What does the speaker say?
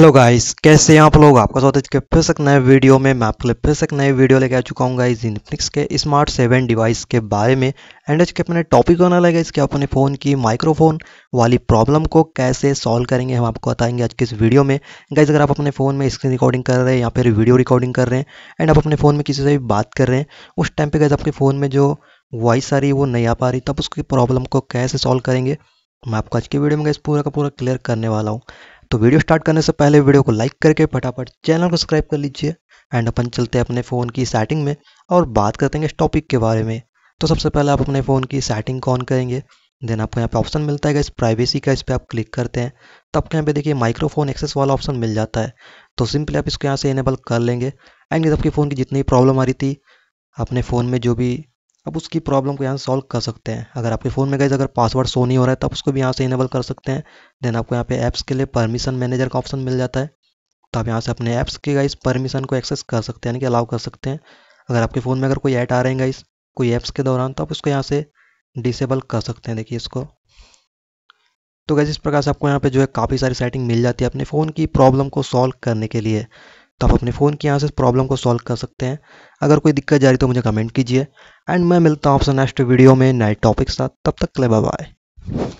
hello guys कैसे हैं आप लोग आपका स्वागत है फिर से नए वीडियो में मैं आपके लिए फिर से नए वीडियो लेके आ चुका हूँ गाइस इनफिनिक्स के स्मार्ट सेवन डिवाइस के बारे में एंड आज के अपने टॉपिक होने लगा इसके अपने फ़ोन की माइक्रोफोन वाली प्रॉब्लम को कैसे सॉल्व करेंगे हम आपको बताएंगे आज के इस वीडियो में गाइज अगर आप अपने फ़ोन में स्क्रीन रिकॉर्डिंग कर रहे हैं या फिर वीडियो रिकॉर्डिंग कर रहे हैं एंड आप अपने फ़ोन में किसी से भी बात कर रहे हैं उस टाइम पर गाइज आपके फ़ोन में जो वॉइस आ रही है वो नहीं आ पा रही तब उसकी प्रॉब्लम को कैसे सॉल्व करेंगे मैं आपको आज के वीडियो में गाइज पूरा का पूरा क्लियर करने वाला हूँ तो वीडियो स्टार्ट करने से पहले वीडियो को लाइक करके फटाफट चैनल को सब्सक्राइब कर लीजिए एंड अपन चलते हैं अपने फ़ोन की सेटिंग में और बात करते हैं इस टॉपिक के बारे में तो सबसे पहले आप अपने फ़ोन की सेटिंग कौन करेंगे देन आपको यहाँ पे ऑप्शन मिलता है इस प्राइवेसी का इस पर आप क्लिक करते हैं तो आपको यहाँ पे देखिए माइक्रोफोन एक्सेस वाला ऑप्शन मिल जाता है तो सिंपली आप इसको यहाँ से इनेबल कर लेंगे एंड आपके फ़ोन की जितनी प्रॉब्लम आ रही थी अपने फ़ोन में जो भी अब उसकी प्रॉब्लम को यहाँ से सॉल्व कर सकते हैं अगर आपके फ़ोन में गए अगर पासवर्ड शो नहीं हो रहा है तो आप उसको भी यहाँ से इनेबल कर सकते हैं देन आपको यहाँ पे ऐप्स के लिए परमिशन मैनेजर का ऑप्शन मिल जाता है तो आप यहाँ से अपने ऐप्स के गाइस परमिशन को एक्सेस कर सकते हैं यानी कि अलाउ कर सकते हैं अगर आपके फ़ोन में अगर कोई ऐड आ रहे हैं गाइस कोई ऐप्स के दौरान तो आप उसको यहाँ से डिसेबल कर सकते हैं देखिए इसको तो गैस इस प्रकार से आपको यहाँ पे जो है काफ़ी सारी सेटिंग मिल जाती है अपने फ़ोन की प्रॉब्लम को सॉल्व करने के लिए तो आप अपने फ़ोन के यहाँ से इस प्रॉब्लम को सॉल्व कर सकते हैं अगर कोई दिक्कत जा रही तो मुझे कमेंट कीजिए एंड मैं मिलता हूँ आपसे नेक्स्ट वीडियो में नए टॉपिक साथ तब तक ले बाय